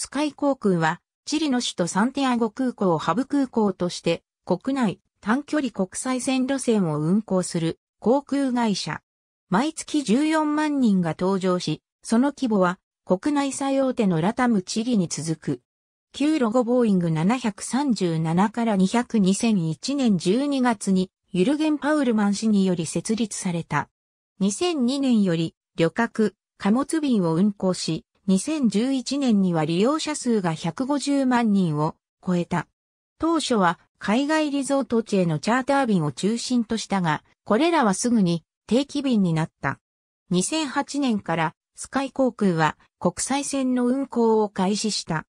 スカイ航空は、チリの首都サンティアゴ空港をハブ空港として、国内短距離国際線路線を運航する航空会社。毎月14万人が搭乗し、その規模は国内最大手のラタムチリに続く。旧ロゴボーイング737から200 2001年12月にユルゲン・パウルマン氏により設立された。2002年より旅客、貨物便を運航し、2011年には利用者数が150万人を超えた。当初は海外リゾート地へのチャーター便を中心としたが、これらはすぐに定期便になった。2008年からスカイ航空は国際線の運航を開始した。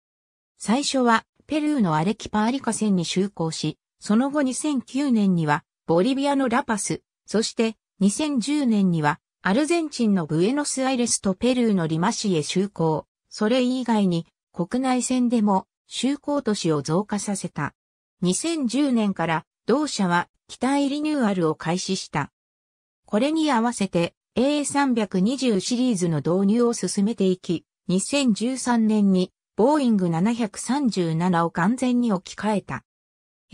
最初はペルーのアレキパーリカ線に就航し、その後2009年にはボリビアのラパス、そして2010年にはアルゼンチンのブエノスアイレスとペルーのリマシエ就航、それ以外に国内線でも就航都市を増加させた。2010年から同社は機体リニューアルを開始した。これに合わせて A320 シリーズの導入を進めていき、2013年にボーイング737を完全に置き換えた。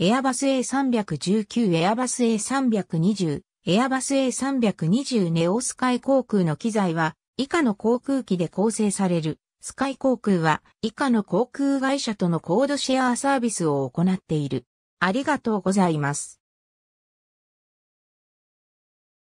エアバス A319、エアバス A320、エアバス A320 ネオスカイ航空の機材は以下の航空機で構成される。スカイ航空は以下の航空会社とのコードシェアサービスを行っている。ありがとうございます。